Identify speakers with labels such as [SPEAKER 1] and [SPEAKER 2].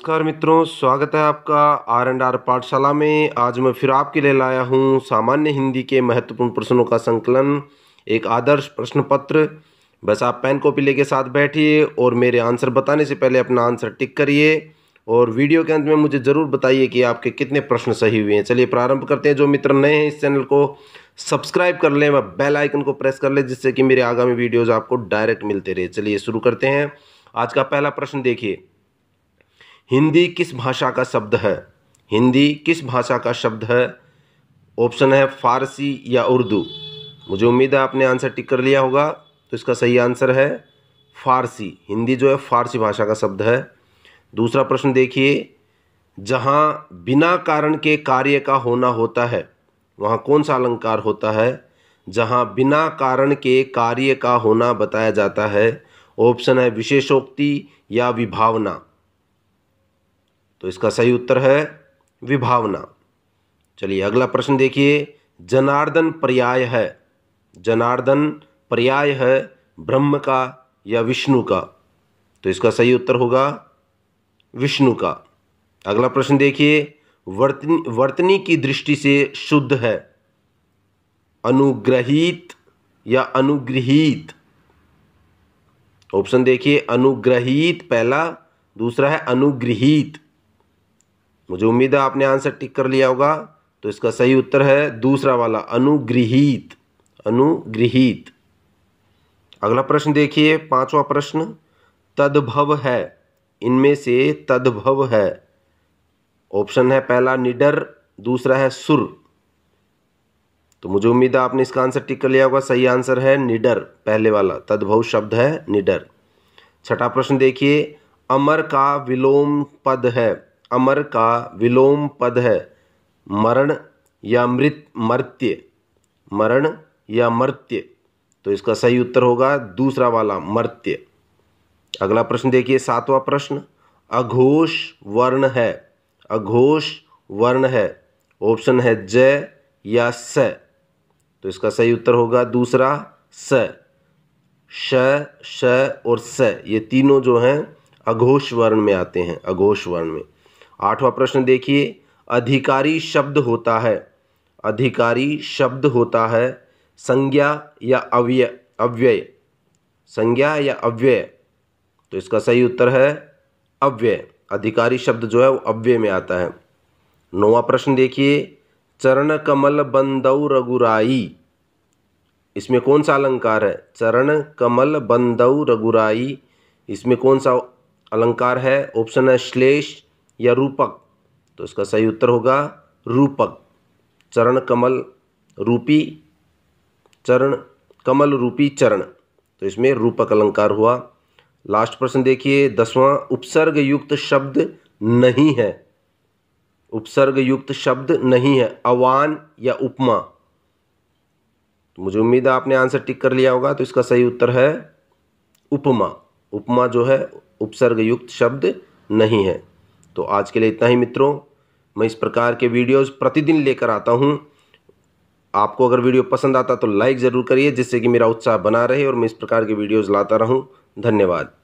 [SPEAKER 1] नमस्कार मित्रों स्वागत है आपका आर एंड आर पाठशाला में आज मैं फिर आपके लिए लाया हूँ सामान्य हिंदी के महत्वपूर्ण प्रश्नों का संकलन एक आदर्श प्रश्न पत्र बस आप पेन कॉपी लेके साथ बैठिए और मेरे आंसर बताने से पहले अपना आंसर टिक करिए और वीडियो के अंत में मुझे ज़रूर बताइए कि आपके कितने प्रश्न सही हुए हैं चलिए प्रारंभ करते हैं जो मित्र नए हैं इस चैनल को सब्सक्राइब कर लें व बेल आइकन को प्रेस कर लें जिससे कि मेरे आगामी वीडियोज़ आपको डायरेक्ट मिलते रहे चलिए शुरू करते हैं आज का पहला प्रश्न देखिए हिंदी किस भाषा का शब्द है हिंदी किस भाषा का शब्द है ऑप्शन है फारसी या उर्दू मुझे उम्मीद है आपने आंसर टिक कर लिया होगा तो इसका सही आंसर है फारसी हिंदी जो है फारसी भाषा का शब्द है दूसरा प्रश्न देखिए जहाँ बिना कारण के कार्य का होना होता है वहाँ कौन सा अलंकार होता है जहाँ बिना कारण के कार्य का होना बताया जाता है ऑप्शन है विशेषोक्ति या विभावना तो इसका सही उत्तर है विभावना चलिए अगला प्रश्न देखिए जनार्दन पर्याय है जनार्दन पर्याय है ब्रह्म का या विष्णु का तो इसका सही उत्तर होगा विष्णु का अगला प्रश्न देखिए वर्तनी वर्तनी की दृष्टि से शुद्ध है अनुग्रहित या अनुग्रहित ऑप्शन देखिए अनुग्रहित पहला दूसरा है अनुग्रहित मुझे उम्मीद है आपने आंसर टिक कर लिया होगा तो इसका सही उत्तर है दूसरा वाला अनुगृहित अनुगृहित अगला प्रश्न देखिए पांचवा प्रश्न तद्भव है इनमें से तद्भव है ऑप्शन है पहला निडर दूसरा है सुर तो मुझे उम्मीद है आपने इसका आंसर टिक कर लिया होगा सही आंसर है निडर पहले वाला तद्भव शब्द है निडर छठा प्रश्न देखिए अमर का विलोम पद है अमर का विलोम पद है मरण या मृत मर्त्य मरण या मर्त्य तो इसका सही उत्तर होगा दूसरा वाला मर्त्य अगला प्रश्न देखिए सातवां प्रश्न अघोष वर्ण है अघोष वर्ण है ऑप्शन है ज या स तो इसका सही उत्तर होगा दूसरा स श श और स ये तीनों जो हैं अघोष वर्ण में आते हैं अघोष वर्ण में आठवां प्रश्न देखिए अधिकारी शब्द होता है अधिकारी शब्द होता है संज्ञा या अव्यय अव्यय संज्ञा या अव्यय तो इसका सही उत्तर है अव्यय अधिकारी शब्द जो है वो अव्यय में आता है नौवा प्रश्न देखिए चरण कमल बंदौ रघुराई इसमें कौन सा अलंकार है चरण कमल बंदौ रघुराई इसमें कौन सा अलंकार है ऑप्शन है श्लेष या रूपक तो इसका सही उत्तर होगा रूपक चरण कमल रूपी चरण कमल रूपी चरण तो इसमें रूपक अलंकार हुआ लास्ट प्रश्न देखिए दसवां उपसर्ग युक्त शब्द नहीं है उपसर्ग युक्त शब्द नहीं है अवान या उपमा तो मुझे उम्मीद है आपने आंसर टिक कर लिया होगा तो इसका सही उत्तर है उपमा उपमा जो है उपसर्ग युक्त शब्द नहीं है तो आज के लिए इतना ही मित्रों मैं इस प्रकार के वीडियोज़ प्रतिदिन लेकर आता हूँ आपको अगर वीडियो पसंद आता तो लाइक ज़रूर करिए जिससे कि मेरा उत्साह बना रहे और मैं इस प्रकार के वीडियोज़ लाता रहूँ धन्यवाद